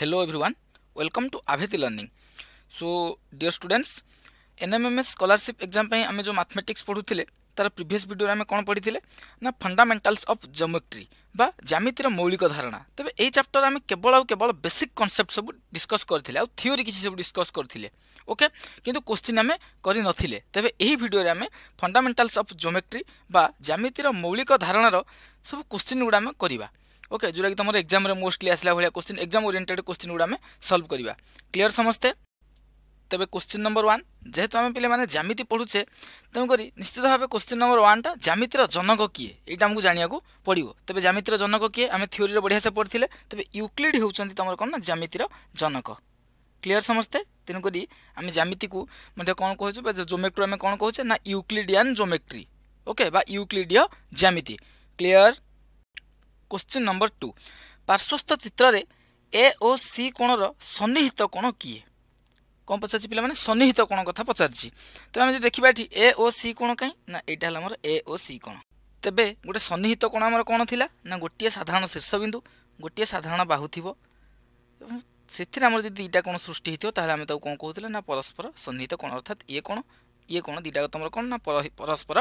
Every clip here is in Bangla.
hello everyone welcome to aveti learning so dear students nmms scholarship exam ପାଇଁ ଆମେ ଯୋଉ mathematics ପଢୁଥିଲେ ତାର ପ୍ରିଭିୟସ୍ ଭିଡ଼ିଓରେ ଆମେ କ'ଣ ପଢ଼ିଥିଲେ ନା ଫଣ୍ଡାମେଣ୍ଟାଲ୍ସ ଅଫ୍ ଜୋମେଟ୍ରି ବା ଜ୍ୟାମିତିର ମୌଳିକ ଧାରଣା ତେବେ ଏଇ ଚାପ୍ଟର ଆମେ କେବଳ ଆଉ କେବଳ ବେସିକ୍ କନସେପ୍ଟ ସବୁ ଡିସ୍କସ୍ କରିଥିଲେ ଆଉ ଥିଓରି କିଛି ସବୁ ଡିସ୍କସ୍ କରିଥିଲେ ଓକେ କିନ୍ତୁ କୋଶ୍ଚିନ୍ ଆମେ କରିନଥିଲେ ତେବେ ଏହି ଭିଡ଼ିଓରେ ଆମେ ଫଣ୍ଡାମେଣ୍ଟାଲ୍ସ ଅଫ୍ ଜୋମେଟ୍ରି ବା ଜ୍ୟାମିତିର ମୌଳିକ ଧାରଣାର ସବୁ କୋଶ୍ଚିନ୍ ଗୁଡ଼ା ଆମେ କରିବା ओके जोटा कि तुम एक्जाम मोस्टली आसला भाया क्वेश्चन एक्जाम ओरिएंटेड क्वेश्चन गुड़ा आम सल्व करवा क्लीयर समस्ते তবে কোশ্চিন নম্বর ওয়ান যেহেতু আমি পিলামানে জ্যামিতি পড়ুছে তেমনি নিশ্চিত ভাবে কোশ্চিন নম্বর ওয়ানটা জ্যামিতির জনক কিয়ে এইটা আমি জাঁয়া পড়ব তবে জ্যামিতির জনক কিয়ে আমি থিওরিরে বঢ়িয়াসে পড়লে তবে ইউক্লিড হচ্ছেন তোমার কোণ না জ্যামিতির জনক ক্লিয়ার সমস্তে তেমনি আমি জ্যামিতিকু মধ্যে কোণ কুচু বা জোমেট্রি আমি কোণ কুচে না ইউক্লিডিয়ান জোমেট্রি ওকে বা ইউক্লিডীয় জ্যামিতি ক্লিয়ার କୋଶ୍ଚିନ୍ ନମ୍ବର ଟୁ ପାର୍ଶ୍ୱସ୍ଥ ଚିତ୍ରରେ ଏ ଓ ସି କୋଣର ସନ୍ନିହିତ କୋଣ କିଏ କ'ଣ ପଚାରିଛି ପିଲାମାନେ ସନ୍ନିହିତ କୋଣ କଥା ପଚାରିଛି ତେବେ ଆମେ ଯଦି ଦେଖିବା ଏଠି ଏ ଓ ସି କୋଣ କାହିଁ ନା ଏଇଟା ହେଲା ଆମର ଏ ଓ ସି କୋଣ ତେବେ ଗୋଟେ ସନ୍ନିହିତ କୋଣ ଆମର କ'ଣ ଥିଲା ନା ଗୋଟିଏ ସାଧାରଣ ଶୀର୍ଷବିନ୍ଦୁ ଗୋଟିଏ ସାଧାରଣ ବାହୁ ଥିବ ଏବଂ ସେଥିରେ ଆମର ଯଦି ଦୁଇଟା କୋଣ ସୃଷ୍ଟି ହୋଇଥିବ ତାହେଲେ ଆମେ ତାକୁ କ'ଣ କହୁଥିଲେ ନା ପରସ୍ପର ସନ୍ନିହିତ କୋଣ ଅର୍ଥାତ୍ ଇଏ କ'ଣ ইয়ে কোণ দুইটাক তোমার কোণ না পরস্পর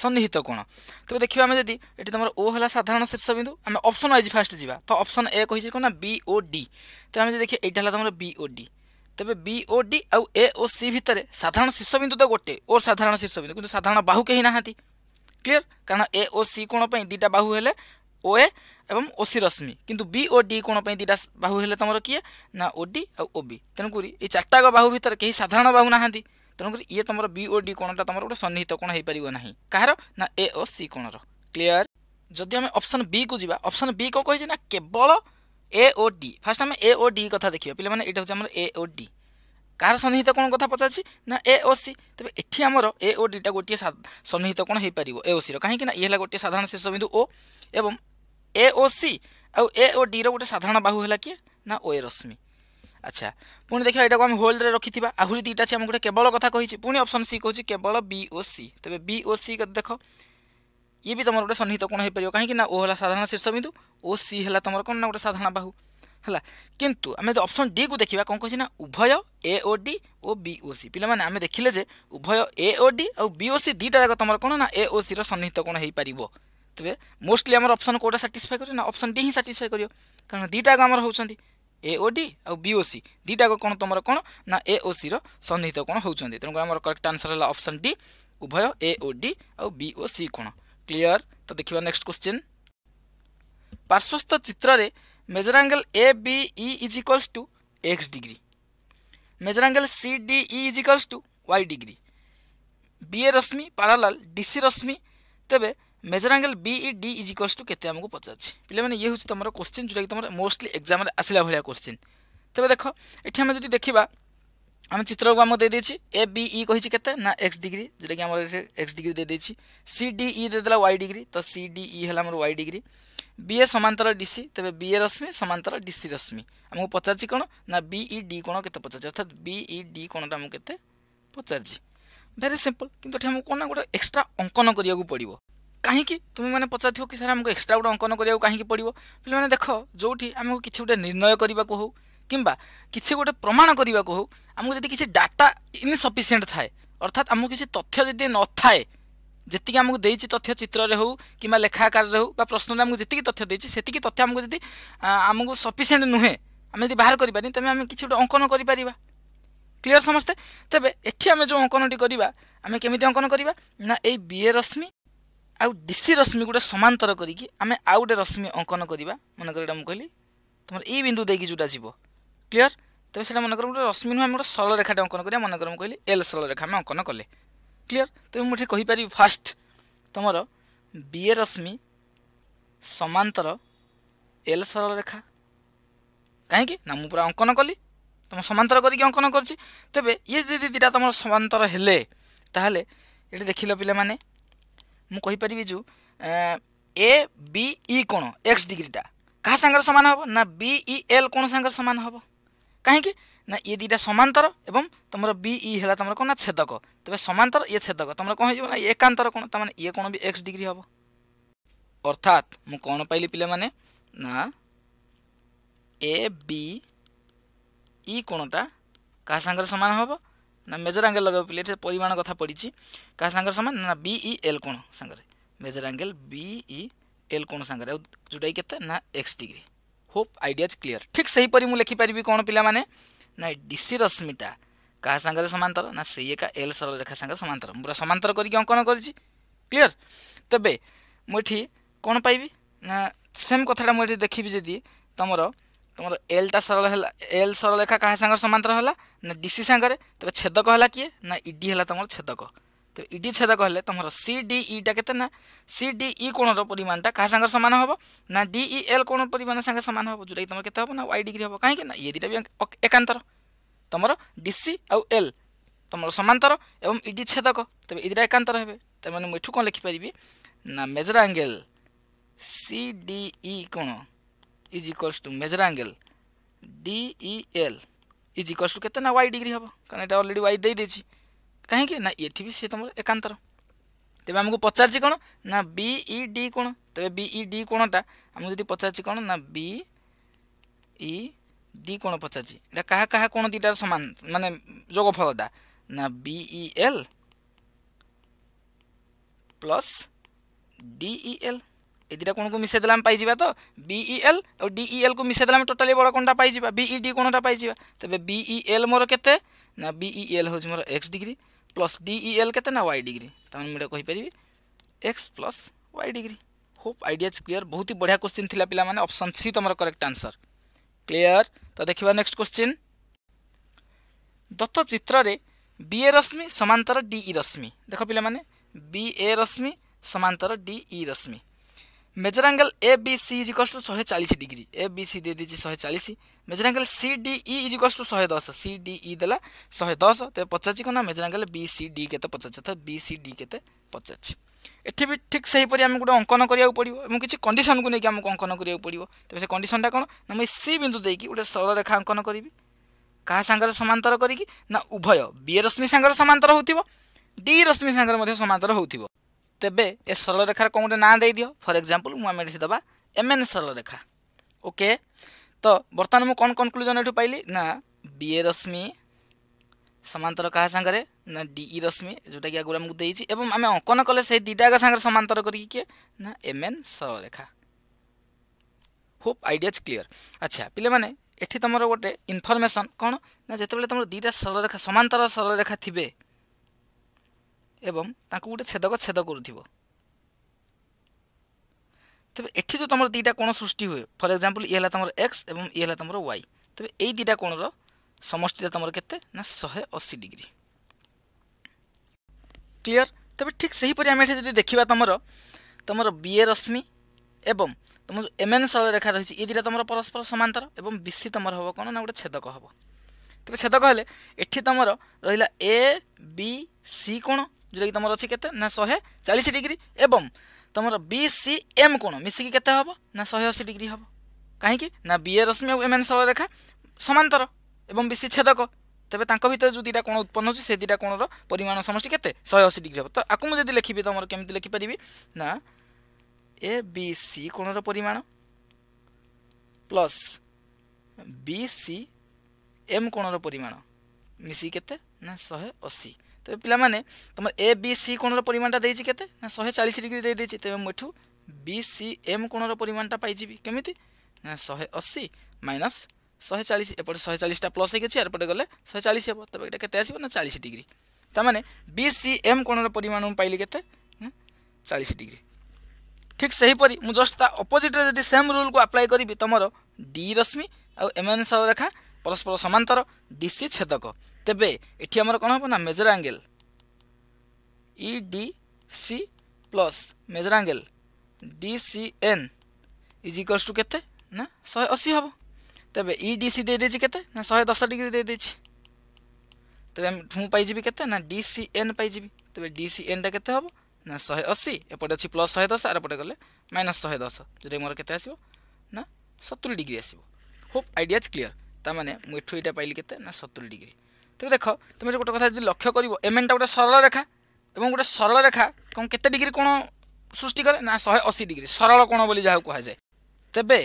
সন্নিহিত কোণ তবে দেখবা আমি যদি এটি তোমার ও হল সাধারণ শীর্ষবিন্দু আমি অপশন ওয়াইজ ফার্স্ট যা তো অপশন এ কে কোণ না বি ও ডি তো আমি যদি দেখি এইটা হল তোমার বি ও ডি তবে বি ও ডি আউ এ ও সি ভিতরে সাধারণ শীর্ষবিন্দু তো গোটে ও সাধারণ শীর্ষবিন্দু কিন্তু সাধারণ বাহু কেহি না ক্লিয়ার কারণ এ ও সি কোণ পাই দুইটা বাহু হলে ও এ এবং ওসি রশ্মি কিন্তু বি ও ডি কোণ পাই দুইটা বাহু হলে তোমার কিয়ে না ও ডি আউ ও বি তেণুকরি এই চারটাক বাহু ভিতরে কেহি সাধারণ বাহু না তেমনি ইয়ে তোমার বি ও ডি কোণটা তোমার গোটে সন্নিহিত কোণ হয়ে পারিব না কাহার না এ ও সি কোণর ক্লিয়ার যদি আমি অপশন বি কু যা অপশন বি কো কী না কেবল এ ও ডি ফার্স্ট আমি এ ও ডি কথা দেখবা পিলা মানে এটা হচ্ছে আমার এ ও ডি কার সন্নিহিত কোণ কথা পচারছি না এ ও সি তবে এটি আমার এ ও ডিটা গোটিয়ে সন্নিহিত কোণ হয়ে পাব এ ও সির কাহিঁকি না ইয়ে হল গোটিয়ে সাধারণ শীর্ষ বিন্দু ও এবং এ ও সি আউ এ ও ডির গোটে সাধারণ বাহু হল কি না ওয়ে রশ্মি আচ্ছা পুঁ দেখা এটা আমি হোল্ডে রক্ষিথা আহরি দুইটা আছে আমি গোটে কেবল কথা কী পুঁ অপসন সি কুচি কেবল বি ও সি তবে বি ও সি দেখ ইয়ে বি তোমার গোটে সন্নিহিত কোণ হয়ে পার কিন্তু না ও হল সাধারণ শীর্ষবিন্দু ও সি হল তোমার কোণ না গোটে সাধারণ বাহু ହେଲା କିନ୍ତୁ ଆମେ ଯଦି ଅପସନ୍ ଡି କୁ ଦେଖିବା କ'ଣ କହିଛି ନା ଉଭୟ ଏ ଓ ଡି ଓ ବି ଓ ସି ପିଲାମାନେ ଆମେ ଦେଖିଲେ ଯେ ଉଭୟ ଏ ଓ ଡି ଆଉ ବି ଓ ସି ଦୁଇଟା ଯାକ ତୁମର କ'ଣ ନା ଏ ଓ ସିର ସନ୍ନିହିତ କ'ଣ ହେଇପାରିବ ତେବେ ମୋଷ୍ଟଲି ଆମର ଅପସନ୍ କେଉଁଟା ସାଟିସ୍ଫାଏ କରିବ ନା ଅପସନ୍ ଡି ହିଁ ସାଟିସ୍ଫାଏ କରିବ କାରଣ ଦୁଇଟା ଯାକ ଆମର ହେଉଛନ୍ତି এওডি ଆଉ ବିଓସି ଦୁଇଟାକ କ'ଣ ତୁମର କ'ଣ ନା ଏଓସିର ସନ୍ନିହିତ କ'ଣ ହେଉଛନ୍ତି ତେଣୁକରି ଆମର କରେକ୍ଟ ଆନ୍ସର୍ ହେଲା ଅପସନ୍ ଡି ଉଭୟ ଏଓଡି ଆଉ ବିଓସି କ'ଣ କ୍ଲିଅର୍ ତ ଦେଖିବା ନେକ୍ସଟ କ୍ୱେଶ୍ଚିନ୍ ପାର୍ଶ୍ୱସ୍ଥ ଚିତ୍ରରେ measure angle A B E is equals to X degree measure angle C D E is equals to Y degree B A রশ্মি প্যারালাল ডিসি রশ্মি তেবে measure angle B E D is equal to কেতে আমাকে পচারছে পিলামানে ইয়ে হচ্ছে তোমার কোশ্চিন যেটাকি তোমার মোস্টলি এক্সামে আসিলা ভাইয়া কোশ্চিন তবে দেখ এটি আমি যদি দেখিবা আমি চিত্রকু আমাকে দিয়ে দিয়েছি এ বি ই কী কেতে না এক্স ডিগ্রি যেটাকি আমার এক্স ডিগ্রি দিয়ে দিয়েছি সি ডি ই দিয়েদেলা ওয়াই ডিগ্রি তো সি ডি ই হল আমার ওয়াই ডিগ্রি বিএ সমান্তর ডিসি তবে বিএ রশ্মি সমান্তর ডিসি রশ্মি আমি পচারছি কোণ না বিই ডি কোণ কেতে পচারছি অর্থাৎ বিই ডি কোণটা আমি কেতে পচারছি ভেরি সিম্পল কিন্তু এটি আমি কোণ না গোটে এক্সট্রা অঙ্কন করা পড়ব କାହିଁକି ତୁମେମାନେ ପଚାରୁଥିବ କି ସାର୍ ଆମକୁ ଏକ୍ସଟ୍ରା ଗୋଟେ ଅଙ୍କନ କରିବାକୁ କାହିଁକି ପଡ଼ିବ ପିଲାମାନେ ଦେଖ ଯେଉଁଠି ଆମକୁ କିଛି ଗୋଟେ ନିର୍ଣ୍ଣୟ କରିବାକୁ ହେଉ କିମ୍ବା କିଛି ଗୋଟେ ପ୍ରମାଣ କରିବାକୁ ହେଉ ଆମକୁ ଯଦି କିଛି ଡାଟା ଇନସଫିସିଏଣ୍ଟ ଥାଏ ଅର୍ଥାତ୍ ଆମକୁ କିଛି ତଥ୍ୟ ଯଦି ନଥାଏ ଯେତିକି ଆମକୁ ଦେଇଛି ତଥ୍ୟ ଚିତ୍ରରେ ହେଉ କିମ୍ବା ଲେଖା ଆକାରରେ ହେଉ ବା ପ୍ରଶ୍ନରେ ଆମକୁ ଯେତିକି ତଥ୍ୟ ଦେଇଛି ସେତିକି ତଥ୍ୟ ଆମକୁ ଯଦି ଆମକୁ ସଫିସିଏଣ୍ଟ ନୁହେଁ ଆମେ ଯଦି ବାହାର କରିପାରିନି ତେବେ ଆମେ କିଛି ଗୋଟେ ଅଙ୍କନ କରିପାରିବା କ୍ଲିଅର ସମସ୍ତେ ତେବେ ଏଠି ଆମେ ଯେଉଁ ଅଙ୍କନଟି କରିବା ଆମେ କେମିତି ଅଙ୍କନ କରିବା ନା ଏଇ ବିଏ ରଶ୍ମି ଆଉ ଡି ସି ରଶ୍ମି ଗୋଟେ ସମାନ୍ତର କରିକି ଆମେ ଆଉ ଗୋଟେ ରଶ୍ମି ଅଙ୍କନ କରିବା ମନେକର ଏଇଟା ମୁଁ କହିଲି ତୁମର ଏଇ ବିନ୍ଦୁ ଦେଇକି ଯେଉଁଟା ଯିବ କ୍ଲିୟର ତେବେ ସେଇଟା ମନେକର ଗୋଟେ ରଶ୍ମି ନୁହେଁ ଆମେ ଗୋଟେ ସରଳରେଖାଟେ ଅଙ୍କନ କରିବା ମନେକର ମୁଁ କହିଲି ଏଲ୍ ସରଳରେଖା ଆମେ ଅଙ୍କନ କଲେ କ୍ଲିୟର ତେବେ ମୁଁ ଏଠି କହିପାରିବି ଫାଷ୍ଟ ତୁମର ବି ଏ ରଶ୍ମି ସମାନ୍ତର ଏଲ୍ ସରଳରେଖା କାହିଁକି ନା ମୁଁ ପୁରା ଅଙ୍କନ କଲି ତୁମେ ସମାନ୍ତର କରିକି ଅଙ୍କନ କରିଛି ତେବେ ଇଏ ଯଦି ଦୁଇଟା ତୁମର ସମାନ୍ତର ହେଲେ ତାହେଲେ ଏଠି ଦେଖିଲ ପିଲାମାନେ ମୁଁ କହିପାରିବି ଯେଉଁ ଏ ବି ଇ କ'ଣ ଏକ୍ସ ଡିଗ୍ରୀଟା କାହା ସାଙ୍ଗରେ ସମାନ ହେବ ନା ବି ଇ ଏଲ୍ କ'ଣ ସାଙ୍ଗରେ ସମାନ ହେବ କାହିଁକି ନା ଇଏ ଦୁଇଟା ସମାନ୍ତର ଏବଂ ତୁମର ବି ଇ ହେଲା ତୁମର କ'ଣ ନା ଛେଦକ ତେବେ ସମାନ୍ତର ଇଏ ଛେଦକ ତୁମର କ'ଣ ହେଇଯିବ ନା ଏକାନ୍ତର କ'ଣ ତା'ମାନେ ଇଏ କ'ଣ ବି ଏକ୍ସ ଡିଗ୍ରୀ ହେବ ଅର୍ଥାତ୍ ମୁଁ କ'ଣ ପାଇଲି ପିଲାମାନେ ନା ଏ ବି ଇ କୋଣଟା କାହା ସାଙ୍ଗରେ ସମାନ ହେବ ନା ମେଜର ଆଙ୍ଗେଲ ଲଗାଇବାକୁ ପିଲେ ଏଠି ପରିମାଣ କଥା ପଡ଼ିଛି କାହା ସାଙ୍ଗରେ ସମାନ ନା ବିଇ ଏଲ୍ କୋଣ ସାଙ୍ଗରେ ମେଜର ଆଙ୍ଗେଲ ବିଇ ଏଲ୍ କୋଣ ସାଙ୍ଗରେ ଆଉ ଯେଉଁଟାକି କେତେ ନା X degree hope ideas clear ଠିକ୍ ସେହିପରି ମୁଁ ଲେଖିପାରିବି କ'ଣ ପିଲାମାନେ ନା ଡିସି ରଶ୍ମିଟା କାହା ସାଙ୍ଗରେ ସମାନ୍ତର ନା ସେଇ ଏକା ଏଲ୍ ସରଳରେଖା ସାଙ୍ଗରେ ସମାନ୍ତର ମୁଁ ପୁରା ସମାନ୍ତର କରିକି ଅଙ୍କନ କରିଛି କ୍ଲିଅର୍ ତେବେ ମୁଁ ଏଠି କ'ଣ ପାଇବି ନା ସେମ୍ କଥାଟା ମୁଁ ଏଠି ଦେଖିବି ଯଦି ତୁମର তোমার এলটা সরল হলা এল সরলরেখা কাহা সাঙ্গর সমান্তর হলা না ডিসি সাঙ্গরে তবে ছেদক হলা কিয়ে না ইডি হলা তোমার ছেদক তো ইডি ছেদক হলে তোমার সি ডি ইটা কেতে না সি ডি ই কোণর পরিমাণটা কাহা সাঙ্গর সমান হব না ডি ই এল কোণ পরিমাণ সাঙ্গে সমান হব যেটা তোমার কেতে হব না ওয়াই ডিগ্রি হব কাহিঁকি না ইয়ে দুইটা বি একান্তর তোমার ডিসি আউ এল তোমার সমান্তর এবং ইডি ছেদক তবে ইদিরা একান্তর হবে তার মানে মু এঠু কোণ লিখিপারি না measure angle C D E কোণ is equals to measure angle D E L is equals to কেতে না ওয়াই ডিগ্রি হব কারণ এটা অলরেডি ওয়াই দেই দেইছি কাহিঁকি না এটি বি সে তোমার একান্তর তেবে আমাকে পচারছি কোণ না বিই ডি কোণ তেবে বিই ডি কোণটা আমি যদি পচারছি কোণ না বি ই ডি কোণ পচারছি এটা কাহা কাহা কোণ দুইটার সমান মানে যোগফলটা না B E L plus D E L ए कौन को मिसेदेले आम पाइबा तो बीईएल और डीईएल को मिसेदेले आम टोटाली बड़ कौनटा पाइबा बीईडी कोणटा पाइबा तेज बीईएल मोर के ना बीईएल हूँ मोर एक्स डिग्री प्लस डीईएल के ना वाई डिग्री तमें मुझे कहीपरि X plus Y degree hope idea clear बहुत ही बढ़िया क्वेश्चन थी पाने अप्सन सी तुम करेक्ट आंसर क्लीयर तो देखा नेक्स्ट क्वेश्चन दत्त चित्र बीए रश्मि सामांतर डीई रश्मि देख पे बी ए रश्मि सामांतर डीई रश्मि measure angle A B C is equals to शहे चालीस डिग्री ए बी सी दे दीजिए शहे चालीस measure angle C D E is equals to शहे दस सी डी ई देला शहे दस तो पचाची कौन measure angle B C D के पचाच अर्थात बी सी डी के पचाच এটি বি ঠিক সেইপরি আমি গোটে অঙ্কন করা পড়ব এবং কিছু কন্ডিশনকু নিয়ে আমি অঙ্কন করা পড়ব তবে সে কন্ডিশনটা কোণ না মুই সি বিন্দু দিয়ে গোটে সরলরেখা অঙ্কন করবি কাহা সাগরে সমান্তর করি না উভয় বি রশ্মি সাগরে সমান্তর হোক ডি রশ্মি সাগরে সমান্তর হোক ତେବେ ଏ ସରଳରେଖାର କ'ଣ ଗୋଟେ ନାଁ ଦେଇଦିଅ ଫର୍ ଏକ୍ଜାମ୍ପଲ୍ ମୁଁ ଆମେ ଏଠି ଦେବା ଏମ୍ ଏନ୍ ସରଳରେଖା ଓକେ ତ ବର୍ତ୍ତମାନ ମୁଁ କ'ଣ କନକ୍ଲୁଜନ୍ ଏଠୁ ପାଇଲି ନା ବି ଏ ରଶ୍ମି ସମାନ୍ତର କାହା ସାଙ୍ଗରେ ନା ଡିଇ ରଶ୍ମି ଯେଉଁଟାକି ଆଗରୁ ଆମକୁ ଦେଇଛି ଏବଂ ଆମେ ଅଙ୍କନ କଲେ ସେଇ ଦୁଇଟାକ ସାଙ୍ଗରେ ସମାନ୍ତର କରିକି କିଏ ନା ଏମ୍ ଏନ୍ ସରଳରେଖା হোপ আইডিয়াজ ক্লিয়ার আচ্ছা পিলামানে এটি তোমার গোটে ইনফরমেসন কোণ না যেতবে তোমার দুইটা সরলরেখা সমান্তর সরলরেখা থিবে ଏବଂ ତାଙ୍କୁ ଗୋଟେ ଛେଦକ ଛେଦ କରୁଥିବ তবে এটি তো তোমার দুইটা কোণ সৃষ্টি ହୁଏ ফর ଏକ୍ଜାମ୍ପଲ୍ ଇଏ ହେଲା তোমার এক্স এবং ଇଏ ହେଲା তোমার ওয়াই তবে এই দুইটা কোণর সমষ্টিটা তোমার কেতে না শহে অশি ডিগ্রি ক্লিয়ার তবে ঠিক সেইপরি আমি এটি যদি দেখা তোমার তোমার বিএ রশ্মি এবং তোমার এমএন শৈলরেখা রয়েছে এই দুইটা তোমার পরস্পর সমান্তর এবং বিসি তোমার হব কোণ না গোটে ছেদক হব তবে ছেদক হলে এটি তোমার রহিলা এ বি সি কোণ ଯେଉଁଟାକି ତୁମର ଅଛି କେତେ ନା ଶହେ ଚାଳିଶ ଡିଗ୍ରୀ ଏବଂ ତୁମର ବି ସି ଏମ୍ କୋଣ ମିଶିକି କେତେ ହେବ ନା ଶହେ ଅଶୀ ଡିଗ୍ରୀ ହେବ କାହିଁକି ନା ବି ଏ ରଶ୍ମି ଆଉ ଏମ୍ ଏନ୍ ସରଳରେଖା ସମାନ୍ତର ଏବଂ ବି ସି ଛେଦକ ତେବେ ତାଙ୍କ ଭିତରେ ଯେଉଁ ଦୁଇଟା କୋଣ ଉତ୍ପନ୍ନ ହେଉଛି ସେ ଦୁଇଟା କୋଣର ପରିମାଣ ସମଷ୍ଟି କେତେ ଶହେ ଅଶୀ ଡିଗ୍ରୀ ହେବ ତ ଆକୁ ମୁଁ ଯଦି ଲେଖିବି ତୁମର କେମିତି ଲେଖିପାରିବି ନା ଏ ବି ସି କୋଣର ପରିମାଣ ପ୍ଲସ୍ ବି ସି ଏମ୍ କୋଣର ପରିମାଣ ମିଶିକି କେତେ ନା ଶହେ ଅଶୀ ତେବେ ପିଲାମାନେ ତୁମର ଏ ବି ସି କୋଣର ପରିମାଣଟା ଦେଇଛି କେତେ ନା ଶହେ ଚାଳିଶ ଡିଗ୍ରୀ ଦେଇଦେଇଛି ତେବେ ମୁଁ ଏଠୁ ବି ସି ଏମ୍ କୋଣର ପରିମାଣଟା ପାଇଯିବି କେମିତି ନା ଶହେ ଅଶୀ ମାଇନସ୍ ଶହେ ଚାଳିଶ ଏପଟେ ଶହେ ଚାଳିଶଟା ପ୍ଲସ୍ ହେଇକି ଅଛି ଏପଟେ ଗଲେ ଶହେ ଚାଳିଶ ହେବ ତେବେ ଏଇଟା କେତେ ଆସିବ ନା ଚାଳିଶ ଡିଗ୍ରୀ ତାମାନେ ବି ସି ଏମ୍ କୋଣର ପରିମାଣ ମୁଁ ପାଇଲି କେତେ ନା ଚାଳିଶ ଡିଗ୍ରୀ ଠିକ୍ ସେହିପରି ମୁଁ ଜଷ୍ଟ ତା ଅପୋଜିଟ୍ରେ ଯଦି ସେମ୍ ରୁଲ୍କୁ ଆପ୍ଲାଏ କରିବି ତୁମର ଡି ରଶ୍ମି ଆଉ ଏମ୍ ଏନ୍ ସରଳରେଖା পরস্পর সমান্তর ডিসি ছেদক তেবে এটি আমার কোণ হব না measure angle E D C plus measure angle D C N is equals to কেতে না শহে অশী হব তেবে ই ডি সি দিয়ে দিয়েছি কেতে না শহে দশ ডিগ্রি দিয়ে দিয়েছি তবে আমি ঠু পাইযি কেতে না ডি সি এন পাইযি তবে ডি সি এনটা কেতে হব না শহে অশী এপটে অছি প্লস শহে দশ আর এপটে গেলে মাইনাস শহে দশ যদি মোর কেতে আসব না সতুরি ডিগ্রি আসব হোপ আইডিয়াজ ক্লিয়ার ତାମାନେ ମୁଁ ଏଠୁ ଏଇଟା ପାଇଲି କେତେ ନା ସତୁରି ଡିଗ୍ରୀ ତେବେ ଦେଖ ତୁମେ ଗୋଟେ କଥା ଯଦି ଲକ୍ଷ୍ୟ କରିବ ଏମଏନ୍ଟା ଗୋଟେ ସରଳ ରେଖା ଏବଂ ଗୋଟେ ସରଳ ରେଖା କ'ଣ କେତେ ଡିଗ୍ରୀ କଣ ସୃଷ୍ଟି କରେ ନା ଶହେ ଅଶୀ ଡିଗ୍ରୀ ସରଳ କୋଣ ବୋଲି ଯାହାକୁ କୁହାଯାଏ ତେବେ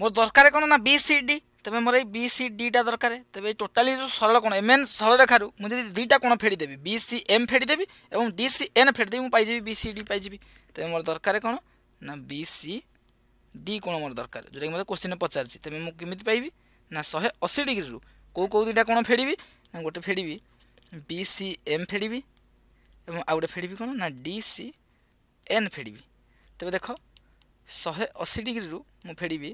ମୋର ଦରକାର କ'ଣ ନା ବି ସି ଡି ତେବେ ମୋର ଏଇ ବି ସି ଡିଟା ଦରକାର ତେବେ ଏଇ ଟୋଟାଲି ଯେଉଁ ସରଳ କଣ ଏମଏନ୍ ସରଳ ରେଖାରୁ ମୁଁ ଯଦି ଦୁଇଟା କୋଣ ଫେଡ଼ିଦେବି ବି ସି ଏମ୍ ଫେଡ଼ିଦେବି ଏବଂ ଡି ସି ଏନ୍ ଫେଡ଼ିଦେବି ମୁଁ ପାଇଯିବି ବି ସି ଡି ପାଇଯିବି ତେବେ ମୋର ଦରକାର କ'ଣ ନା ବି ସି ଡି କୋଣ ମୋର ଦରକାର ଯେଉଁଟାକି ମୋତେ କୋଶ୍ଚିନ୍ ପଚାରିଛି ତେବେ ମୁଁ କେମିତି ପାଇବି ନା ଶହେ ଅଶୀ ଡିଗ୍ରୀରୁ କେଉଁ କେଉଁ ଦୁଇଟା କ'ଣ ଫେଡ଼ିବି ନା ଗୋଟେ ଫେଡ଼ିବି ବି ସି ଏମ୍ ଫେଡ଼ିବି ଏବଂ ଆଉ ଗୋଟେ ଫେଡ଼ିବି କ'ଣ ନା ଡି ସି ଏନ୍ ଫେଡ଼ିବି ତେବେ ଦେଖ ଶହେ ଅଶୀ ଡିଗ୍ରୀରୁ ମୁଁ ଫେଡ଼ିବି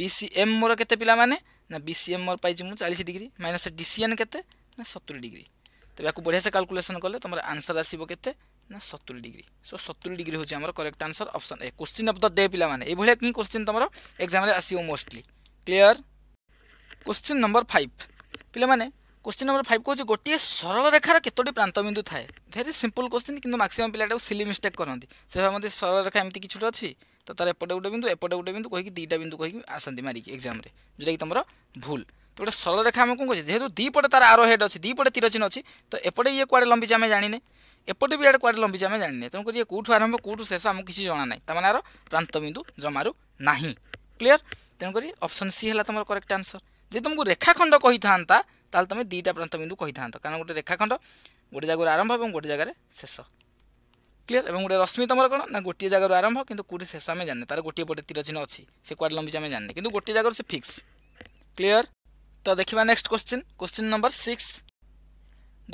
ବି ସି ଏମ୍ ମୋର କେତେ ପିଲାମାନେ ନା ବି ସି ଏମ୍ ମୋର ପାଇଛି ମୁଁ ଚାଳିଶ degree minus D C N କେତେ ନା ସତୁରି ଡିଗ୍ରୀ ତେବେ ଆକୁ ବଢ଼ିଆସେ କାଲକୁଲେସନ୍ କଲେ ତୁମର ଆନ୍ସର୍ ଆସିବ କେତେ ନା ସତୁରି ଡିଗ୍ରୀ ସୋ ସତୁରି ଡିଗ୍ରୀ ହେଉଛି ଆମର correct answer option A question of the day ପିଲାମାନେ ଏଇଭଳିଆ କି କୋଶ୍ଚିନ୍ ତୁମର ଏକ୍ଜାମ୍ରେ ଆସିବ mostly clear question number five ପିଲାମାନେ কোশ্চিନ୍ ନମ୍ବର ଫାଇଭ କହୁଛି ଗୋଟିଏ ସରଳ ରେଖାର କେତୋଟି ପ୍ରାନ୍ତବିନ୍ଦୁ ଥାଏ ଭେରି ସିମ୍ପଲ୍ କୋଶ୍ଚିନ୍ କିନ୍ତୁ ମାକ୍ସିମମ୍ ପିଲାଟାକୁ ସିଲି ମିଷ୍ଟେକ୍ କରନ୍ତି ସେ ଭାବନ୍ତି ସରଳ ରେଖା ଏମିତି କିଛିଟା ଅଛି ତ ତା'ର ଏପଟେ ଗୋଟେ ବିନ୍ଦୁ ଏପଟେ ଗୋଟେ ବିନ୍ଦୁ କହିକି ଦୁଇଟା ବିନ୍ଦୁ କହିକି ଆସନ୍ତି ମାରିକି ଏକ୍ଜାମ୍ରେ ଯେଉଁଟାକି ତୁମର ଭୁଲ তো গোটে সরলরেখা আমি কম করছে যেহেতু দুইপটে তার আরো হেড অছি দুইপটে তীর চিহ্ন অছি তো এপটে ইয়ে কুয়াড়ে লম্বিছে আমি জানিনে এপটে বি ইয়ে কুয়াড়ে লম্বিছে আমি জানিনে তেমক ইয়ে কোঠু আরম্ভ কোঠু শেষ আমি কিছু জনা নাই তার মানে আর প্রান্তবিন্দু জমারু না ক্লিয়ার তেমক অপশন সি হল তোমার করেক্ট আনসর যদি তুমি রেখাখণ্ড কইথান্তা তাহলে তুমি দুইটা প্রান্তবিন্দু কইথান্ত কারণ গোটে রেখাখণ্ড গোটে জায়গার আরম্ভ এবং গোটে জায়গায় শেষ ক্লিয়ার এবং গোটে রশ্মি তোমার কোণ না গোটিয়ে জায়গার আরম্ভ কিন্তু কোটি শেষ আমি জানি তার গোটিয়ে পটে তীর চিহ্ন অছি সে কুয়াড়ে লম্বিছে আমি জানি কিন্তু গোটিয়ে জায়গার সে ফিক্স ক্লিয়ার তো দেখবা next question question number six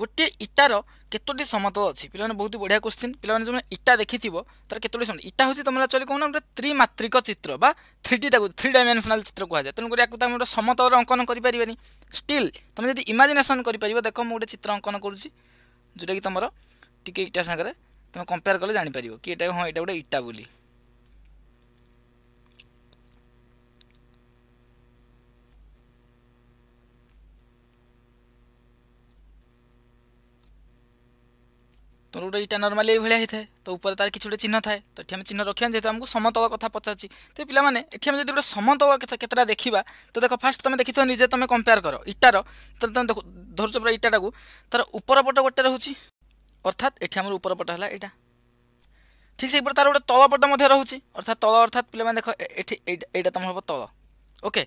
ଗୋଟିଏ ଇଟାର କେତୋଟି ସମତଳ ଅଛି ପିଲାମାନେ ବହୁତ ବଢ଼ିଆ କୋଶ୍ଚିନ୍ ପିଲାମାନେ ଯେଉଁମାନେ ଇଟା ଦେଖିଥିବ ତା'ର କେତୋଟି ସମତଳ ଇଟା ହେଉଛି ତୁମର ଆକ୍ଚୁଆଲି କହୁନା ଗୋଟେ ତ୍ରିମାତ୍ରିକ ଚିତ୍ର ବା ଥ୍ରୀ ଡି ତାକୁ ଥ୍ରୀ ଡାଇମେନ୍ସନାଲ୍ ଚିତ୍ର କୁହାଯାଏ ତେଣୁକରି ୟାକୁ ତୁମେ ଗୋଟେ ସମତଳର ଅଙ୍କନ କରିପାରିବାନି ଷ୍ଟିଲ୍ ତୁମେ ଯଦି ଇମାଜିନେସନ୍ କରିପାରିବ ଦେଖ ମୁଁ ଗୋଟେ ଚିତ୍ର ଅଙ୍କନ କରୁଛି ଯେଉଁଟାକି ତୁମର ଟିକେ ଇଟା ସାଙ୍ଗରେ ତୁମେ କମ୍ପେୟାର କଲେ ଜାଣିପାରିବ କି ଏଇଟା ହଁ ଏଇଟା ଗୋଟେ ଇଟା ବୋଲି ତେଣୁ ଗୋଟେ ଇଟା ନର୍ମାଲି ଏଇଭଳିଆ ହେଇଥାଏ ତ ଉପରେ ତାର କିଛି ଗୋଟେ ଚିହ୍ନ ଥାଏ ତ ଏଠି ଆମେ ଚିହ୍ନ ରଖିବା ଯେହେତୁ ଆମକୁ ସମତଳ କଥା ପଚାରୁଛି ତ ପିଲାମାନେ ଏଠି ଆମେ ଯଦି ଗୋଟେ ସମତଳ କେତେଟା ଦେଖିବା ତ ଦେଖ ଫାର୍ଷ୍ଟ ତୁମେ ଦେଖିଥିବ ନିଜେ ତୁମେ କମ୍ପେୟାର କର ଇଟାର ତ ତୁମେ ଧରୁଛ ପୁରା ଇଟାଟାକୁ ତାର ଉପର ପଟ ଗୋଟେ ରହୁଛି ଅର୍ଥାତ ଏଠି ଆମର ଉପର ପଟ ହେଲା ଏଇଟା ঠিক সেইপরে তার গোটে তল পট মধ্যে রয়েছে অর্থাৎ তল অর্থাৎ পিলা দেখ এটি এইটা তোমার হব তল ওকে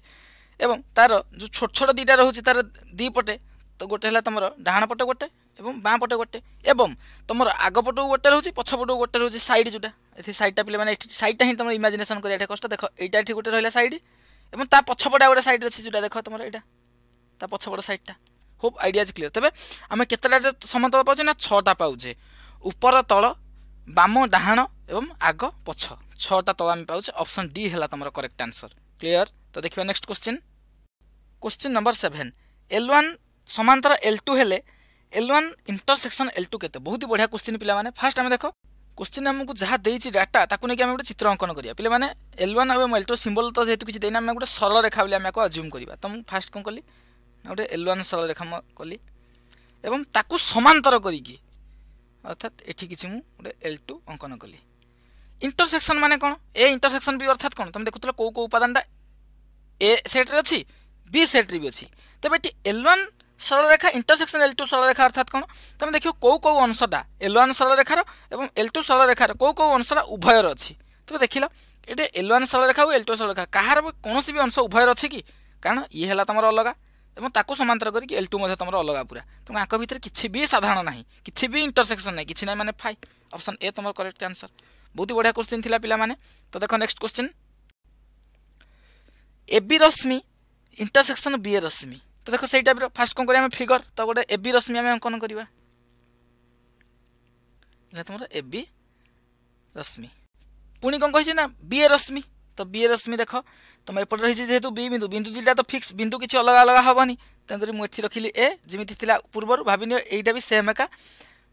এবং তার যে ছোট ছোট দুইটা রয়েছে তার দুই পটে তো গোটে হল তোমার ডাহাণ পটে গোটে এবং বাঁ পটে ଗୋଟେ ଏବଂ ତୁମର ଆଗ ପଟକୁ ଗୋଟେ ରହୁଛି ପଛ ପଟକୁ ଗୋଟେ ରହୁଛି ସାଇଡ଼୍ ଯେଉଁଟା ଏଠି ସାଇଡ଼୍ଟା ପିଲାମାନେ ଏଠି ସାଇଡ଼୍ଟା ହିଁ ତୁମର ଇମାଜିନେସନ୍ କରିବା ଏଇଟା କଷ୍ଟ ଦେଖ ଏଇଟା ଏଠି ଗୋଟେ ରହିଲା ସାଇଡ଼୍ ଏବଂ ତା ପଛପଟେ ଆଉ ଗୋଟେ ସାଇଡ଼୍ ଅଛି ଯେଉଁଟା ଦେଖ ତୁମର ଏଇଟା ତା ପଛପଟ ସାଇଡ଼୍ଟା হোপ আইডিয়া ইজ ক্লিয়ার তবে আমি কেতটা সমতল পাউছে না ছটা পাউছে উপর তল বাম ডাহাণ এবং আগ পছ ছটা তল আমি পাউছে অপশন ডি হল তোমার করেক্ট আনসর ক্লিয়ার তো দেখবা next question question number seven L one সমান্তর এল টু হলে L one intersection L two কেতে বহুত বঢ়িয়া কোশ্চিন পিলামানে ফার্স্ট আমি দেখ কোশ্চিন আমাকে যা দিয়েছি ডাটা তাকে নিয়ে আমি গোটে চিত্র অঙ্কন করা পিলামানে এল ওয়ান এবং এল টু সিম্বল তো যেহেতু কিছু দেয়নি আমি গোটে সরল রেখা বলে আমি আজুম করা তো মু ফার্স্ট কম কলি গোটে এল ওয়ান সরল রেখা কলি এবং তাকে সমান্তর করিকি অর্থাৎ এটি কিছু মু গোটে এল টু অঙ্কন কলি ইন্টরসেকশন মানে কোণ এ ইন্টরসেকশন বি অর্থাৎ কোণ তুমি দেখুলে কেউ কেউ উপাদানটা এ সেট্রে অছি বি সেট্রে বি অছি তবে এটি এল ওয়ান সরলরেখা ইন্টরসেকশন এল টু সরলরেখা অর্থাৎ কোণ তুমি দেখো কেউ কেউ অংশটা এল ওয়ান সরলরেখার এবং এল টু সরলরেখার কেউ কেউ অংশটা উভয়ের অছি তুমি দেখিল এটা এল ওয়ান সরলরেখা ও এল টু সরলরেখা কাহার কোণী বি অংশ উভয়ের অছি কি কারণ ইয়ে হল তোমার অলগা এবং তাকে সমান্তর করি এল টু মধ্যে তোমার অলগা পুরা তুমি আঁক ভিতরে কিছু বি সাধারণ না কিছু বি ইন্টরসেকশন না কিছু না মানে ফাই অপশন এ তোমার করেক্ট আনসর ବହୁତ ବଢ଼ିଆ କୋଶ୍ଚିନ୍ ଥିଲା ପିଲାମାନେ ତ ଦେଖ ନେକ୍ସଟ କୋଶ୍ଚିନ୍ ଏ ବି ରଶ୍ମି ଇଣ୍ଟରସେକ୍ସନ୍ ବି ଏ ରଶ୍ମି তো দেখ সেই টাইপর ফার্স্ট কম করি আমি ফিগর তো গোটে এবি রশ্মি আমি অঙ্কন করা এটা তোমার এবি রশ্মি পুঁ কম কে না বিএ রশ্মি তো বিএ রশ্মি দেখ তোমার এপটে রয়েছে যেহেতু বি বিন্দু বিন্দু দুইটা তো ফিক্স বিন্দু কিছু অলগা অলগা হবনি তেমনি মু এটি রখিলি এ যেমি পূর্বর ভাবিনি এইটা বি সেম একা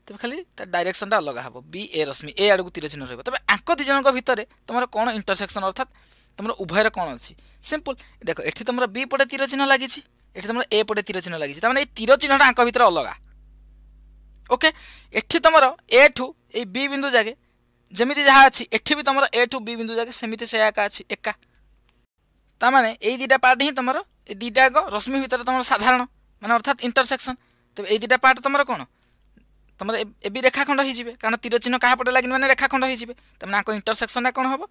তবে খালি তার ডাইরেকশনটা অলগা হব বি এ রশ্মি এ আড়ক তীর চিহ্ন রহব তবে আঙ্ক দুই জনক ভিতরে তোমার কোণ ইন্টরসেকশন অর্থাৎ তোমার উভয়ের কোণ অছি সিম্পল দেখো এটি তোমার বি পটে তীর চিহ্ন লাগিছি এটি তোমার এপটে তীর চিহ্ন লাগিছে তার মানে এই তীর চিহ্নটা আঙ্ক ভিতরে অলগা ওকে এটি তোমার এ ঠু এই বি বিন্দু যাকে যেমিতি যা আছে এটি বি তোমার এ ঠু বি বিন্দু যাকে সেমিতি সে একা আছে একা তার মানে এই দুইটা পার্ট হি তোমার এই দুইটাক রশ্মি ভিতরে তোমার সাধারণ মানে অর্থাৎ ইন্টরসেকশন তবে এই দুইটা পার্ট তোমার কোণ তোমার এবি রেখাখণ্ড হয়ে যাবে কারণ তীর চিহ্ন পটে লাগিনি মানে রেখাখণ্ড হয়ে যাবে তার মানে আঙ্ক ইন্টরসেকশনটা কোণ হব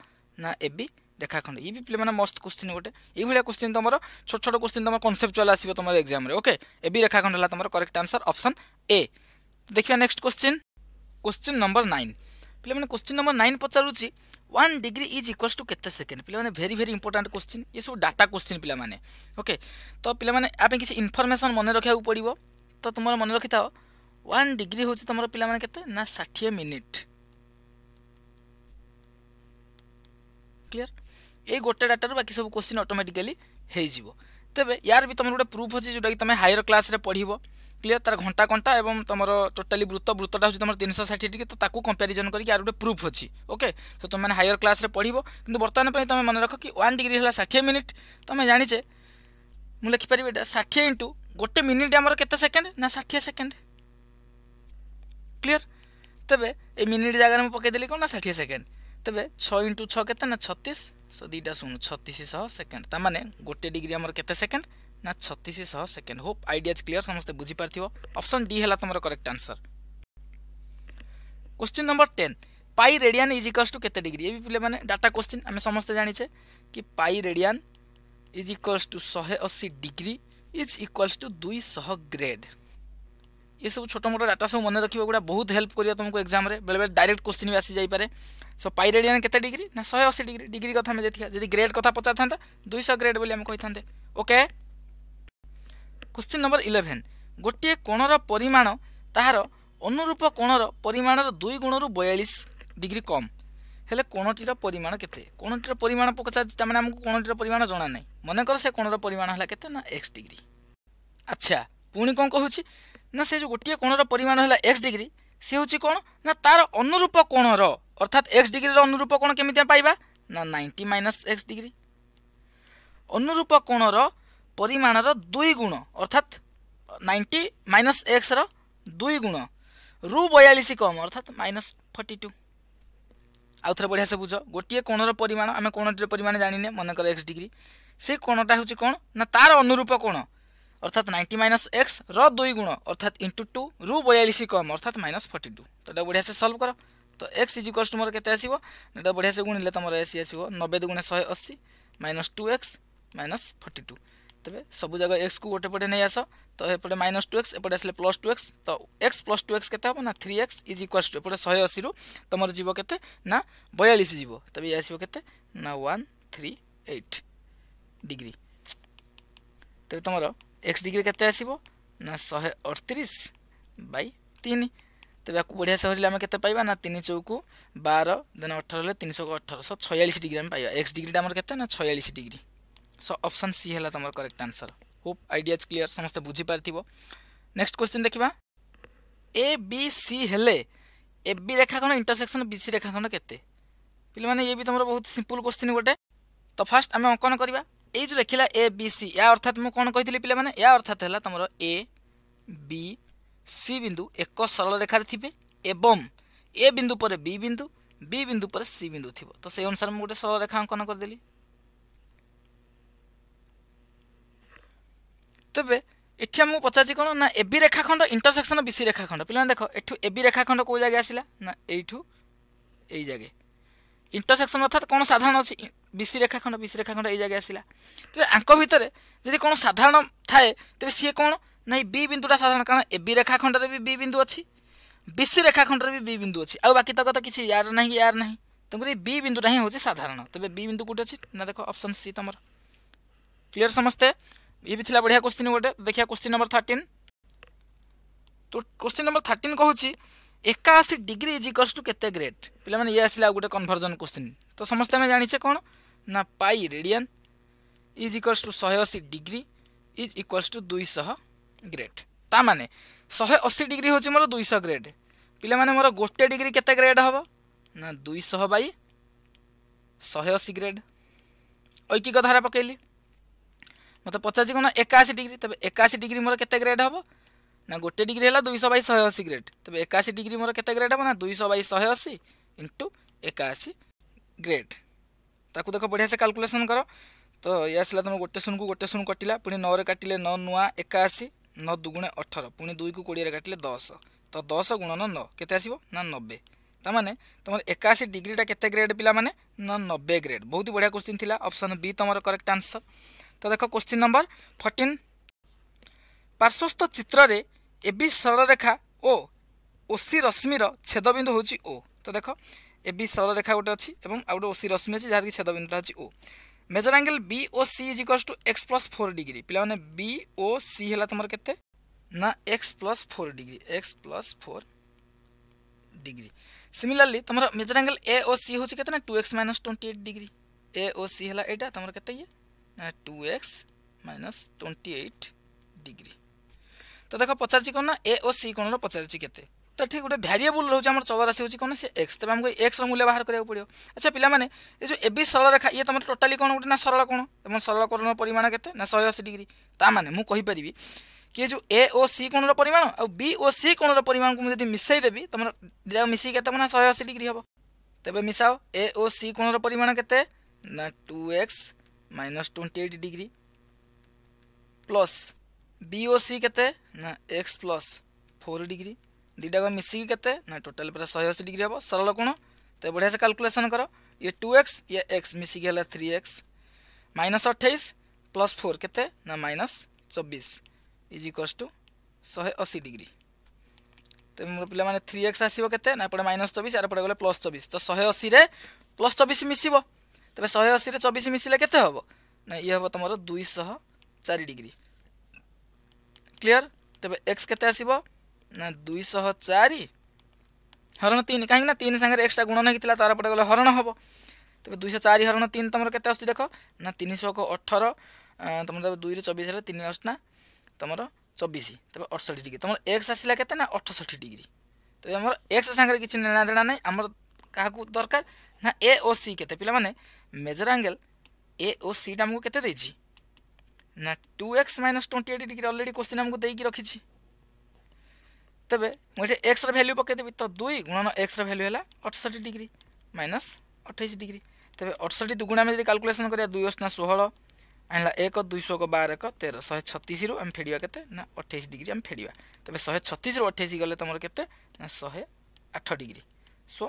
না এবি রেখাখণ্ড ই বি পিলামানে মস্ত কোশ্চিন গোটে এইভাবে কোশ্চিন তোমার ছোট ছোট কোশ্চিন তোমার কনসেপচুয়াল আসবে তোমার এক্সামে ওকে এ বি রেখাখণ্ড হল তোমার করেক্ট আনসর অপসন এ ଦେଖିବା next question question number nine ପିଲାମାନେ କ୍ୱେଶ୍ଚିନ୍ ନମ୍ବର ନାଇନ୍ ପଚାରୁଛି one degree is equals to କେତେ ସେକେଣ୍ଡ ପିଲାମାନେ ଭେରି ଭେରି ଇମ୍ପୋର୍ଟାଣ୍ଟ କ୍ୱେଶ୍ଚିନ୍ ଏସବୁ ଡାଟା କ୍ୱେଶ୍ଚିନ୍ ପିଲାମାନେ ଓକେ ତ ପିଲାମାନେ ୟା ପାଇଁ କିଛି ଇନଫର୍ମେସନ୍ ମନେ ରଖିବାକୁ ପଡ଼ିବ ତ ତୁମର ମନେ ରଖିଥାଅ ୱାନ୍ ଡିଗ୍ରୀ ହେଉଛି ତୁମର ପିଲାମାନେ କେତେ ନା ଷାଠିଏ ମିନିଟ୍ କ୍ଲିଅର এই গোটে ডাটার বাকি সব কোশ্চিন অটোমেটিকালি হয়েযিব তেবে ইয়ার বি তোমার গোটে প্রুফ অছে যেটাকি তুমি হাইয়ার ক্লাসে পড়ব ক্লিয়ার তার ঘন্টা ঘন্টা এবং তোমার টোটালি বৃত্ত বৃত্তটা হচ্ছে তোমার তিনশো ষাঠিয়ে টিকি তো তাকে কম্পারিজন করি আর গোটে প্রুফ অছি ওকে সো তুমি মানে হাইয়ার ক্লাসে পড়ব কিন্তু বর্তমান তুমি মনে রখ কি ওয়ান ডিগ্রি হল ষাঠিয়ে মিনিট তুমি জাণিছে মু লেখিপারি এটা ষাঠিয়ে ইন্টু গোটে মিনিট আমার কেতে সেকেন্ড না ষাঠিয়ে সেকেন্ড ক্লিয়ার তেবে এই মিনিট জায়গায় মু পকাইদেলি কোণ না ষাঠিয়ে সেকেন্ড ତେବେ ଛଅ ଇଣ୍ଟୁ ଛଅ କେତେ ନା ଛତିଶ ସୋ ଦୁଇଟା ଶୁଣୁ ଛତିଶ ଶହ ସେକେଣ୍ଡ ତା ମାନେ ଗୋଟେ ଡିଗ୍ରୀ ଆମର କେତେ ସେକେଣ୍ଡ ନା ଛତିଶ ଶହ ସେକେଣ୍ଡ ହୋପ୍ ଆଇଡିଆଜ୍ କ୍ଲିୟର ସମସ୍ତେ ବୁଝିପାରିଥିବ ଅପସନ୍ ଡି ହେଲା ତୁମର correct answer question number ten pi radian is equals to केते डिग्री ये भी पिले मैंने डाटा क्वेश्चन आम समस्ते जानीचे कि pi radian is equals to शहे अशी डिग्री इज इक्वल्स टू दुई ग्रेड ଏସବୁ ଛୋଟ ମୋଟ ଡାଟା ସବୁ ମନେ ରଖିବ ଗୁଡ଼ା ବହୁତ ହେଲ୍ପ କରିବ ତୁମକୁ ଏକ୍ଜାମ୍ରେ ବେଳେବେଳେ ଡାଇରେକ୍ଟ କୋଶ୍ଚିନ୍ ବି ଆସିଯାଇପାରେ ସୋ ପାଇରେଡ଼ିଆନ୍ କେତେ ଡିଗ୍ରୀ ନା ଶହେ ଅଶୀ ଡିଗ୍ରୀ ଡିଗ୍ରୀ କଥା ଆମେ ଦେଖିବା ଯଦି ଗ୍ରେଡ୍ କଥା ପଚାରିଥାନ୍ତା ଦୁଇଶହ ଗ୍ରେଡ୍ ବୋଲି ଆମେ କହିଥାନ୍ତେ ଓକେ କୋଶ୍ଚିନ୍ ନମ୍ବର ଇଲେଭେନ୍ ଗୋଟିଏ କୋଣର ପରିମାଣ ତାହାର ଅନୁରୂପ କୋଣର ପରିମାଣର ଦୁଇ ଗୁଣରୁ ବୟାଳିଶ ଡିଗ୍ରୀ କମ୍ ହେଲେ କୋଣଟିର ପରିମାଣ କେତେ କୋଣଟିର ପରିମାଣ ପଚାରିଛି ତାମାନେ ଆମକୁ କୋଣଟିର ପରିମାଣ ଜଣା ନାହିଁ ମନେକର ସେ କୋଣର ପରିମାଣ ହେଲା କେତେ ନା ଏକ୍ସ ଡିଗ୍ରୀ ଆଚ୍ଛା ପୁଣି କ'ଣ କହୁଛି ନା ସେ ଯେଉଁ ଗୋଟିଏ କୋଣର ପରିମାଣ ହେଲା ଏକ୍ସ ଡିଗ୍ରୀ ସେ ହେଉଛି କ'ଣ ନା ତା'ର ଅନୁରୂପ କୋଣର ଅର୍ଥାତ୍ ଏକ୍ସ ଡିଗ୍ରୀର ଅନୁରୂପ କୋଣ କେମିତି ଆମେ ପାଇବା ନା ନାଇଣ୍ଟି ମାଇନସ୍ ଏକ୍ସ ଡିଗ୍ରୀ ଅନୁରୂପ କୋଣର ପରିମାଣର ଦୁଇ ଗୁଣ ଅର୍ଥାତ୍ ନାଇଣ୍ଟି ମାଇନସ୍ ଏକ୍ସର ଦୁଇ ଗୁଣ ରୁ ବୟାଳିଶ କମ୍ ଅର୍ଥାତ୍ ମାଇନସ୍ ଫର୍ଟି ଟୁ ଆଉଥରେ ବଢ଼ିଆ ସେ ବୁଝ ଗୋଟିଏ କୋଣର ପରିମାଣ ଆମେ କୋଣଟିର ପରିମାଣ ଜାଣିନେ ମନେକର ଏକ୍ସ ଡିଗ୍ରୀ ସେ କୋଣଟା ହେଉଛି କ'ଣ ନା ତା'ର ଅନୁରୂପ କୋଣ অর্থাৎ নাইনটি মাইনাস এক্স র দুই গুণ অর্থাৎ ইন্টু টু রু বয়ালিশ কম অর্থাৎ মাইনাস ফর্টি টু তো এটা বঢ়িয়া সে সলভ কর তো এক্স ইজ ইকোয়াল টু মোর কেতে আসব এটা বঢ়িয়া সে গুণিলে তোমার এসি আসব নবে দুগুণে শহে অশী minus two X minus forty two তবে সবু জায়গা এক্স কু গোটে পটে নিয়ে আস তো এপটে মাইনাস টু এক্স এপটে আসলে প্লস টু এক্স তো এক্স প্লস টু এক্স কেতে হব না three X is equal to এপটে শহে অশীরু তোমার যাব কেতে না বয়ালিশ যাব তবে ইয়ে আসব কেতে না ওয়ান থ্রি এইট ডিগ্রি তবে তোমার এক্স ডিগ্রি কেতে আসব না শহে অড়তিরিশ বাই তিন ତେବେ ୟାକୁ ବଢ଼ିଆ ସହରିଲେ ଆମେ କେତେ ପାଇବା ନା ତିନି ଚଉକୁ ବାର ଦେନ୍ ଅଠର ହେଲେ ତିନିଶହ ଅଠରଶହ ଛୟାଳିଶ ଡିଗ୍ରୀ ଆମେ ପାଇବା ଏକ୍ସ ଡିଗ୍ରୀଟା ଆମର କେତେ ନା ଛୟାଳିଶ ଡିଗ୍ରୀ ସୋ ଅପସନ୍ ସି ହେଲା ତୁମର correct answer hope ideas clear ସମସ୍ତେ ବୁଝିପାରିଥିବ ନେକ୍ସଟ କ୍ୱେଶ୍ଚିନ୍ ଦେଖିବା ଏ ବି ସି ହେଲେ ଏ ବି ରେଖାଖଣ୍ଡ ଇଣ୍ଟରସେକ୍ସନ୍ ବି ସି ରେଖାଖଣ୍ଡ କେତେ ପିଲାମାନେ ଇଏ ବି ତୁମର ବହୁତ ସିମ୍ପଲ୍ କ୍ୱେଶ୍ଚିନ୍ ଗୋଟେ ତ ଫାର୍ଷ୍ଟ ଆମେ ଅଙ୍କନ କରିବା এই যে লেখিলা এ বি সি ইয়া অর্থাৎ মু কোন কইଥିଲି পিলা মানে ইয়া অর্থাৎ হেলা তোমার এ বি সি বিন্দু এক সরল রেখারে থিবে এবং এ বিন্দু পরে বি বিন্দু বি বিন্দু পরে সি বিন্দু থিব তো সেই অনুসারে মু গোটে সরল রেখা অঙ্কন করিদেলি তেবে এটি আমি পচারছি কোণ না এবি রেখাখণ্ড ইন্টরসেকশন বিসি রেখাখণ্ড পিলাମାନେ দেখ এঠু এবি রেখাখণ্ড কেউ জায়গায় আসিলা না এইঠু এই জায়গায় ইন্টরসেকশন অর্থাৎ কোণ সাধারণ অছি ବିସି ରେଖାଖଣ୍ଡ ବିସି ରେଖାଖଣ୍ଡ ଏଇ ଜାଗା ଆସିଲା ତେବେ ଆଙ୍କ ଭିତରେ ଯଦି କ'ଣ ସାଧାରଣ ଥାଏ ତେବେ ସିଏ କ'ଣ ନାହିଁ ବି ବିନ୍ଦୁଟା ସାଧାରଣ କାରଣ ଏ ବି ରେଖାଖଣ୍ଡରେ ବି ବି ବିନ୍ଦୁ ଅଛି ବିସି ରେଖାଖଣ୍ଡରେ ବି ବି ବିନ୍ଦୁ ଅଛି ଆଉ ବାକି ତକ ତ କିଛି ୟାର ନାହିଁ ୟାର ନାହିଁ ତେଣୁକରି ବି ବିନ୍ଦୁଟା ହିଁ ହେଉଛି ସାଧାରଣ ତେବେ ବି ବିନ୍ଦୁ କେଉଁଠି ଅଛି ନା ଦେଖ ଅପସନ୍ ସି ତୁମର କ୍ଲିଅର୍ ସମସ୍ତେ ଇଏ ବି ଥିଲା ବଢ଼ିଆ କୋଶ୍ଚିନ୍ ଗୋଟେ ଦେଖିବା କୋଶ୍ଚିନ୍ ନମ୍ବର ଥାର୍ଟିନ୍ ତ କୋଶ୍ଚିନ୍ ନମ୍ବର ଥାର୍ଟିନ୍ କହୁଛି ଏକାଅଶୀ ଡିଗ୍ରୀ ଇଜିକଲ୍ସ ଟୁ କେତେ ଗ୍ରେଡ୍ ପିଲାମାନେ ଇଏ ଆସିଲା ଆଉ ଗୋଟେ କନଭର୍ଜନ୍ କୋଶ୍ଚିନ୍ ତ ସମସ୍ତେ ଆମେ ଜାଣିଛେ କ'ଣ ना pi radian is equals to शहे अशी डिग्री इज इक्वल्स टू दुईश ग्रेड ताने शहे अशी डिग्री हूँ मोर दुईश ग्रेड पे मोर गोटे डिग्री केत ग्रेड हम ना दुईश बै शहे अशी ग्रेड ऐकिक धारा पकईली मत पचार कौन एकाशी डिग्री तेज एकाशी डिग्री मोर के ग्रेड हे ना गोटे डिग्री है दुईश बै शहे अशी ग्रेड तेज एकाशी डिग्री मोर के ग्रेड हम ना दुईश बै शहे अशी इंटु एकाशी ग्रेड ତାକୁ ଦେଖ ବଢ଼ିଆସେ କାଲକୁଲେସନ୍ କର ତ ଇଏ ଆସିଲା ତୁମେ ଗୋଟେ ଶୂନକୁ ଗୋଟେ ଶୂନ କଟିଲା ପୁଣି ନଅରେ କାଟିଲେ ନଅ ନୂଆ ଏକାଅଶୀ ନଅ ଦୁଗୁଣେ ଅଠର ପୁଣି ଦୁଇକୁ କୋଡ଼ିଏରେ କାଟିଲେ ଦଶ ତ ଦଶ ଗୁଣନ ନଅ କେତେ ଆସିବ ନା ନବେ ତାମାନେ ତୁମର ଏକାଅଶୀ ଡିଗ୍ରୀଟା କେତେ ଗ୍ରେଡ୍ ପିଲାମାନେ ନା ନବେ ଗ୍ରେଡ୍ ବହୁତ ବଢ଼ିଆ କୋଶ୍ଚିନ୍ ଥିଲା ଅପସନ୍ ବି ତୁମର କରେକ୍ଟ ଆନ୍ସର୍ ତ ଦେଖ କୋଶ୍ଚିନ୍ ନମ୍ବର ଫର୍ଟିନ୍ ପାର୍ଶ୍ୱସ୍ଥ ଚିତ୍ରରେ এবি ସରଳରେଖା ଓ ଓସି ରଶ୍ମିର ଛେଦବିନ୍ଦୁ ହେଉଛି ଓ ତ ଦେଖ ଏ ବି ସରଳରେଖା ଗୋଟେ ଅଛି ଏବଂ ଆଉ ଗୋଟେ ଓ ସି ରଶ୍ମି ଅଛି ଯାହାକି ଛେଦବିନ୍ଦୁଟା ହେଉଛି ଓ major angle B O C is equals to x plus four degree পিলামানে বি ও সি হল তোমার কেতে না x plus four degree x plus four degree similarly তোমার major angle A O C হচ্ছে কেতে না two x minus twenty eight degree A O C হল এটা তোমার কেতে ইয়ে না two x minus twenty eight degree তো দেখ পচারছি কোণ না এ ও সি কোণর পচারছি কেতে ତ ଠିକ୍ ଗୋଟେ ଭ୍ୟାରିଏବୁଲ୍ ରହୁଛି ଆମର ଚଉରାଶି ହେଉଛି କ'ଣ ସେ ଏକ୍ସ ତେବେ ଆମକୁ ଏକ୍ସର ମୂଲ୍ୟ ବାହାର କରିବାକୁ ପଡ଼ିବ ଆଚ୍ଛା ପିଲାମାନେ ଏ ଯେଉଁ ସରଳ ରେଖା ଇଏ ତୁମର ଟୋଟାଲି କ'ଣ ଗୋଟେ ନା ସରଳ କ'ଣ ଏବଂ ସରଳକରଣର ପରିମାଣ କେତେ ନା ଶହେ ଅଶୀ ଡିଗ୍ରୀ ତା ମାନେ ମୁଁ କହିପାରିବି କି ଏ ଯେଉଁ ଏ ଓ ସି କୋଣର ପରିମାଣ ଆଉ ବି ଓ ସି କୋଣର ପରିମାଣକୁ ମୁଁ ଯଦି ମିଶାଇ ଦେବି ତୁମର ଦୁଇଟାକୁ ମିଶିକି କେତେ ମାନେ ଶହେ ଅଶୀ ଡିଗ୍ରୀ ହେବ ତେବେ ମିଶାଅ ଏ ଓ ସି କୋଣର ପରିମାଣ କେତେ ନା two x minus twenty eight degree plus B O C କେତେ ନା ଏକ୍ସ ପ୍ଲସ୍ ଫୋର୍ ଡିଗ୍ରୀ দুইটাক মিশিকি কেতে না টোটাল পুরা শহে অশী ডিগ্রি হব সরল কোণ তো বঢ়িয়া সে কাল্কুলেসন কর ইয়ে টু এক্স ইয়ে এক্স মিশিকি হল থ্রি এক্স মাইনস অঠাইশ প্লস ফোর কেতে না মাইনস চব্বিশ ইজ ইকস টু শহে অশী ডিগ্রি তো মোট পিলা মানে থ্রি এক্স আসব কেতে না এপটে মাইনস চব্বিশ আর এপটে গেলে প্লস চব্বিশ তো শহে অশীরে প্লস চব্বিশ মিশিব তবে শহে অশীরে চব্বিশ মিশিলে কেতে হব না ইয়ে হব তোমার দুইশহ চারি ডিগ্রি ক্লিয়ার তবে এক্স কেতে আসব ନା ଦୁଇଶହ ଚାରି ହରଣ ତିନି କାହିଁକି ନା ତିନି ସାଙ୍ଗରେ ଏକ୍ସଟ୍ରା ଗୁଣନ ହେଇଥିଲା ତାର ପଟେ ଗଲେ ହରଣ ହେବ ତେବେ ଦୁଇଶହ ଚାରି ହରଣ ତିନି ତୁମର କେତେ ଆସୁଛି ଦେଖ ନା ତିନିଶହକୁ ଅଠର ତୁମର ତେବେ ଦୁଇରୁ ଚବିଶ ହେଲେ ତିନି ଆସୁଛି ନା ତୁମର ଚବିଶ ତେବେ ଅଠଷଠି ଡିଗ୍ରୀ ତୁମର ଏକ୍ସ ଆସିଲା କେତେ ନା ଅଠଷଠି ଡିଗ୍ରୀ ତେବେ ଆମର ଏକ୍ସ ସାଙ୍ଗରେ କିଛି ନେଣା ନେଣାଦେଣା ନାହିଁ ଆମର କାହାକୁ ଦରକାର ନା ଏ ଓ ସି କେତେ ପିଲାମାନେ ମେଜର ଆଙ୍ଗେଲ୍ ଏ ଓ ସିଟା ଆମକୁ କେତେ ଦେଇଛି ନା two x minus twenty eight degree already question ଆମକୁ ଦେଇକି ରଖିଛି ତେବେ ମୁଁ ଏଠି ଏକ୍ସର ଭ୍ୟାଲ୍ୟୁ ପକାଇଦେବି ତ ଦୁଇ ଗୁଣନ ଏକ୍ସର ଭ୍ୟାଲ୍ୟୁ ହେଲା ଅଠଷଠି ଡିଗ୍ରୀ ମାଇନସ୍ ଅଠେଇଶ ଡିଗ୍ରୀ ତେବେ ଅଠଷଠି ଦୁଗୁଣ ଆମେ ଯଦି କାଲକୁଲେସନ୍ କରିବା ଦୁଇ ଅଶନା ଷୋହଳ ଆଣିଲା ଏକ ଦୁଇଶହକୁ ବାର ଏକ ତେର ଶହେ ଛତିଶରୁ ଆମେ ଫେଡ଼ିବା କେତେ ନା ଅଠେଇଶ ଡିଗ୍ରୀ ଆମେ ଫେଡ଼ିବା ତେବେ ଶହେ ଛତିଶରୁ ଅଠେଇଶ ଗଲେ ତୁମର କେତେ ନା ଶହେ ଆଠ ଡିଗ୍ରୀ ସୋ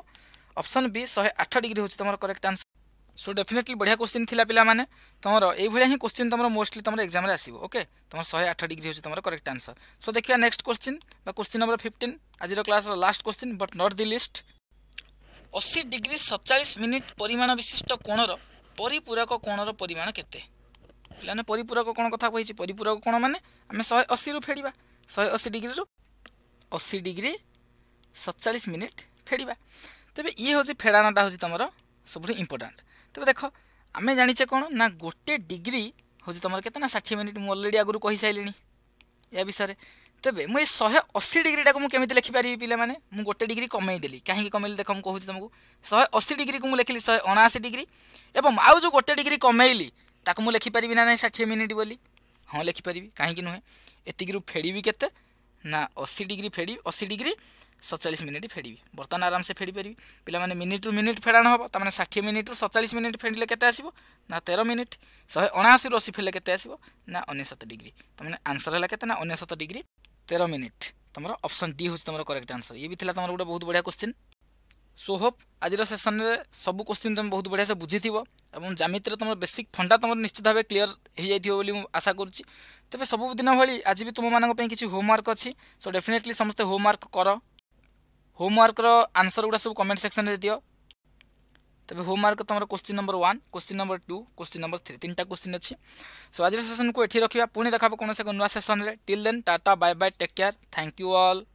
ଅପସନ୍ ବି ଶହେ ଆଠ ଡିଗ୍ରୀ ହେଉଛି ତୁମର କରେକ୍ଟ ଆନ୍ସର୍ সো ডেফিনেটলি বঢ়িয়া কোশ্চিন লা পিলামানে তোমার এইভাবে হি কোশ্চিন তোমার মোস্টলি তোমার এক্সামে আসবে ওকে তোমার শহে আঠ ডিগ্রি হচ্ছে তোমার করেক্ট আনসর সো দেখা নেক্সট কোশ্চিন বা কোশ্চিন নম্বর ফিফটিন আজির ক্লাসর last question but not the least অশী ডিগ্রি সতচাশ মিনিট পরিমাণ বিশিষ্ট কোণর পরিপূরক কোণর পরিমাণ কেতে পিলানে পরিপূরক কোণ কথা কইছি পরিপূরক কোণ মানে আমি শহে অশী রু ফেড়া শহে অশী ডিগ্রি রু অশী ডিগ্রি সতচাশ মিনিট ফেড়া তবে ইয়ে হচ্ছে ফেড়াণটা হচ্ছে তোমার সবুঠ ইম্পর্টাট তবে দেখ আমি জানিছে কোণ না গোটে ডিগ্রি হচ্ছে তোমার কেতে না ষাঠিয়ে মিনিট মু অলরেডি আগুন কইসারি এ বিষয়ে তবে মু এই শহে অশী ডিগ্রিটা কেমি লেখিপারি পিলামানে মু গোটে ডিগ্রি কমাইদেলি কাহি কমাইলি দেখ মু কুচি তুমি শহে অশী ডিগ্রি মু লেখিলি শহে অনাশী ডিগ্রি এবং আউ যে গোটে ডিগ্রি কমাইলি তাকে মু লেখিপারি না না ষাঠিয়ে মিনিট বলি হ্যাঁ লেখিপারি কাহি নুহে এতিকি ফেড়ি কেতে না অশী ডিগ্রি ফেড়ি অশী ডিগ্রি ସତଚାଳିଶ ମିନିଟ୍ ଫେଡ଼ିବି ବର୍ତ୍ତମାନ ଆରାମସେ ଫେଡ଼ି ପାରିବି ପିଲାମାନେ ମିନିଟ୍ରୁ ମିନିଟ୍ ଫେଡ଼ାଣ ହେବ ତା'ମାନେ ଷାଠିଏ ମିନିଟ୍ରୁ ସତଚାଳିଶ ମିନିଟ୍ ଫେଡ଼ିଲେ କେତେ ଆସିବ ନା ତେର ମିନିଟ୍ ଶହେ ଅଣାଅଶୀରୁ ଅଶୀ ଫେଡ଼ିଲେ କେତେ ଆସିବ ନା ଅନେଶତ ଡିଗ୍ରୀ ତା'ମାନେ ଆନ୍ସର୍ ହେଲା କେତେ ନା ଅନେଶତ ଡିଗ୍ରୀ ତେର ମିନିଟ୍ ତୁମର ଅପସନ୍ ଡି ହେଉଛି ତୁମର କରେକ୍ଟ ଆନ୍ସର୍ ଇଏ ବି ଥିଲା ତୁମର ଗୋଟେ ବହୁତ ବଢ଼ିଆ କୋଶ୍ଚିନ୍ সো হোপ আজির সেসনরে সবু কোশ্চিন তুমি বহুত বঢ়িয়া সে বুঝি এবং জামিতির তোমার বেসিক ফন্ডা তোমার নিশ্চিত ভাবে ক্লিয়ার হয়ে যাই বলে আশা করছি তবে সবুদিন ভাল আজ বি তুমি কিছু হোমওয়ার্ক অছি সো ডেফিনেটলি সমস্তে হোমওয়ার্ক কর হোমওয়ার্কর আনসর গুড়া সব কমেন্ট সেকশনে দিও তবে হোমওয়ার্ক তোমার question number one question number two question number three তিনটা কোশ্চিন অছি সো আজর সেসন কু এটি রাখবা পুঁ দেখা কোণী এক নূয়া session till then tata bye bye take care thank you all